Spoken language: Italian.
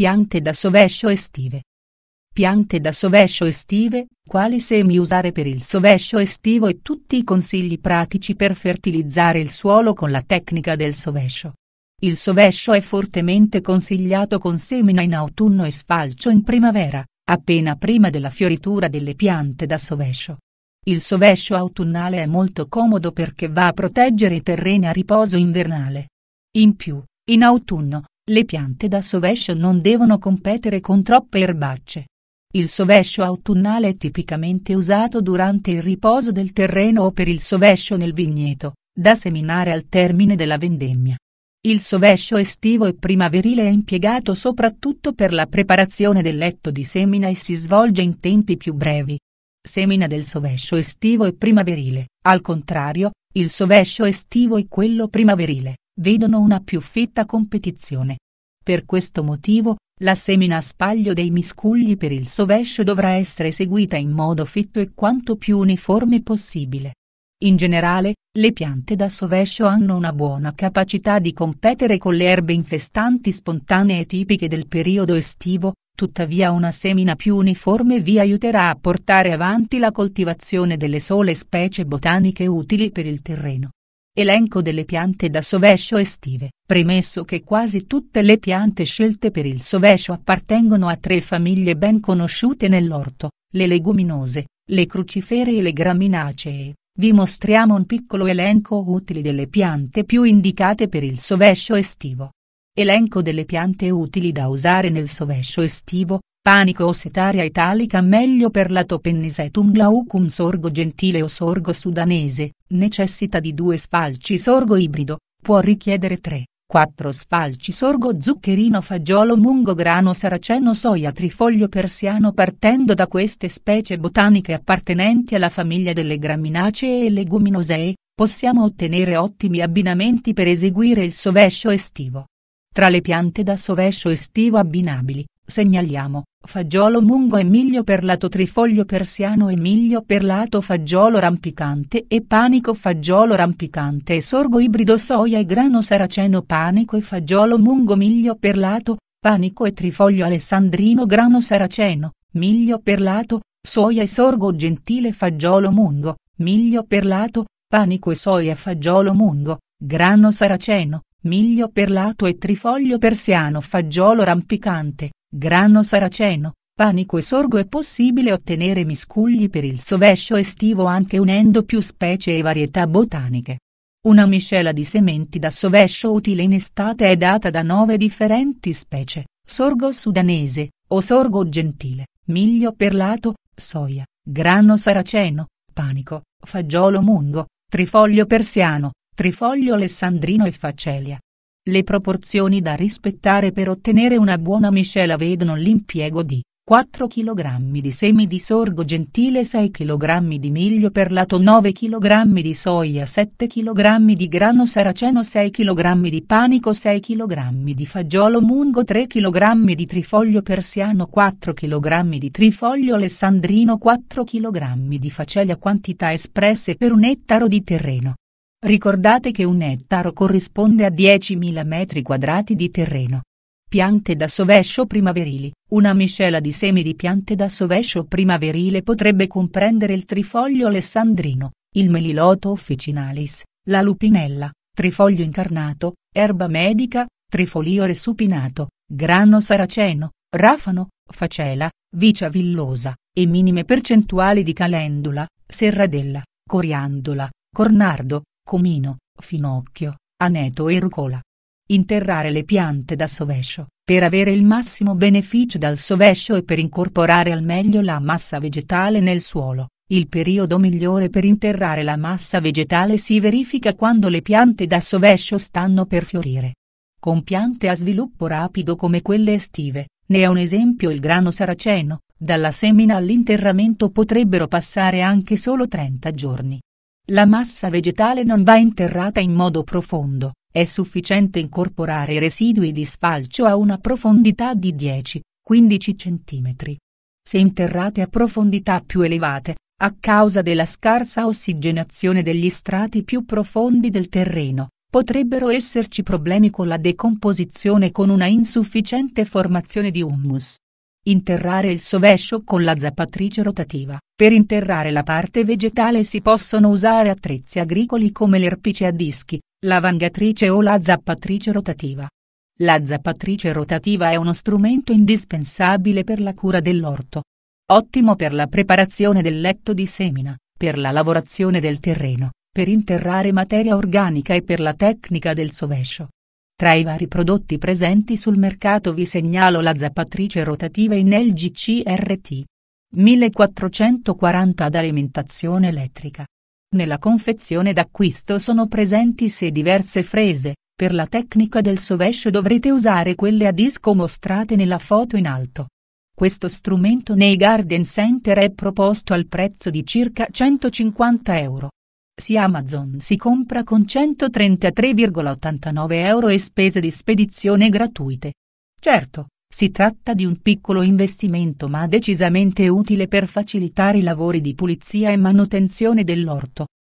Piante da sovescio estive. Piante da sovescio estive, quali semi usare per il sovescio estivo e tutti i consigli pratici per fertilizzare il suolo con la tecnica del sovescio. Il sovescio è fortemente consigliato con semina in autunno e sfalcio in primavera, appena prima della fioritura delle piante da sovescio. Il sovescio autunnale è molto comodo perché va a proteggere i terreni a riposo invernale. In più, in autunno, le piante da sovescio non devono competere con troppe erbacce. Il sovescio autunnale è tipicamente usato durante il riposo del terreno o per il sovescio nel vigneto, da seminare al termine della vendemmia. Il sovescio estivo e primaverile è impiegato soprattutto per la preparazione del letto di semina e si svolge in tempi più brevi. Semina del sovescio estivo e primaverile, al contrario, il sovescio estivo e quello primaverile, vedono una più fitta competizione. Per questo motivo, la semina a spaglio dei miscugli per il sovescio dovrà essere eseguita in modo fitto e quanto più uniforme possibile. In generale, le piante da sovescio hanno una buona capacità di competere con le erbe infestanti spontanee tipiche del periodo estivo, tuttavia una semina più uniforme vi aiuterà a portare avanti la coltivazione delle sole specie botaniche utili per il terreno. Elenco delle piante da sovescio estive. Premesso che quasi tutte le piante scelte per il sovescio appartengono a tre famiglie ben conosciute nell'orto, le leguminose, le crucifere e le graminacee, vi mostriamo un piccolo elenco utili delle piante più indicate per il sovescio estivo. Elenco delle piante utili da usare nel sovescio estivo, panico o setaria italica meglio per la topennisetum glaucum sorgo gentile o sorgo sudanese, necessita di due sfalci sorgo ibrido, può richiedere tre. 4 sfalci sorgo zuccherino fagiolo mungo grano saraceno soia trifoglio persiano partendo da queste specie botaniche appartenenti alla famiglia delle graminacee e leguminosee, possiamo ottenere ottimi abbinamenti per eseguire il sovescio estivo. Tra le piante da sovescio estivo abbinabili, Segnaliamo, fagiolo mungo e miglio perlato trifoglio persiano e miglio perlato fagiolo rampicante e panico fagiolo rampicante e sorgo ibrido soia e grano saraceno panico e fagiolo mungo miglio perlato, panico e trifoglio alessandrino grano saraceno, miglio perlato, soia e sorgo gentile fagiolo mungo, miglio perlato, panico e soia fagiolo mungo, grano saraceno, miglio perlato e trifoglio persiano fagiolo rampicante, grano saraceno, panico e sorgo è possibile ottenere miscugli per il sovescio estivo anche unendo più specie e varietà botaniche. Una miscela di sementi da sovescio utile in estate è data da nove differenti specie, sorgo sudanese, o sorgo gentile, miglio perlato, soia, grano saraceno, panico, fagiolo mungo, trifoglio persiano, trifoglio alessandrino e facelia. Le proporzioni da rispettare per ottenere una buona miscela vedono l'impiego di 4 kg di semi di sorgo gentile 6 kg di miglio perlato 9 kg di soia 7 kg di grano saraceno 6 kg di panico 6 kg di fagiolo mungo 3 kg di trifoglio persiano 4 kg di trifoglio alessandrino 4 kg di facelia quantità espresse per un ettaro di terreno. Ricordate che un ettaro corrisponde a 10.000 metri quadrati di terreno. Piante da sovescio primaverili. Una miscela di semi di piante da sovescio primaverile potrebbe comprendere il trifoglio alessandrino, il meliloto officinalis, la lupinella, trifoglio incarnato, erba medica, trifolio resupinato, grano saraceno, rafano, facela, vicia villosa, e minime percentuali di calendula, serradella, coriandola, cornardo, Comino, Finocchio, Aneto e Rucola. Interrare le piante da sovescio, per avere il massimo beneficio dal sovescio e per incorporare al meglio la massa vegetale nel suolo. Il periodo migliore per interrare la massa vegetale si verifica quando le piante da sovescio stanno per fiorire. Con piante a sviluppo rapido come quelle estive, ne è un esempio il grano saraceno, dalla semina all'interramento potrebbero passare anche solo 30 giorni. La massa vegetale non va interrata in modo profondo, è sufficiente incorporare residui di sfalcio a una profondità di 10-15 cm. Se interrate a profondità più elevate, a causa della scarsa ossigenazione degli strati più profondi del terreno, potrebbero esserci problemi con la decomposizione con una insufficiente formazione di humus. Interrare il sovescio con la zappatrice rotativa. Per interrare la parte vegetale si possono usare attrezzi agricoli come l'erpice a dischi, la vangatrice o la zappatrice rotativa. La zappatrice rotativa è uno strumento indispensabile per la cura dell'orto. Ottimo per la preparazione del letto di semina, per la lavorazione del terreno, per interrare materia organica e per la tecnica del sovescio. Tra i vari prodotti presenti sul mercato vi segnalo la zappatrice rotativa in LG CRT 1440 ad alimentazione elettrica. Nella confezione d'acquisto sono presenti 6 diverse frese, per la tecnica del sovescio dovrete usare quelle a disco mostrate nella foto in alto. Questo strumento nei Garden Center è proposto al prezzo di circa 150 euro. Sì Amazon si compra con 133,89 euro e spese di spedizione gratuite. Certo, si tratta di un piccolo investimento ma decisamente utile per facilitare i lavori di pulizia e manutenzione dell'orto,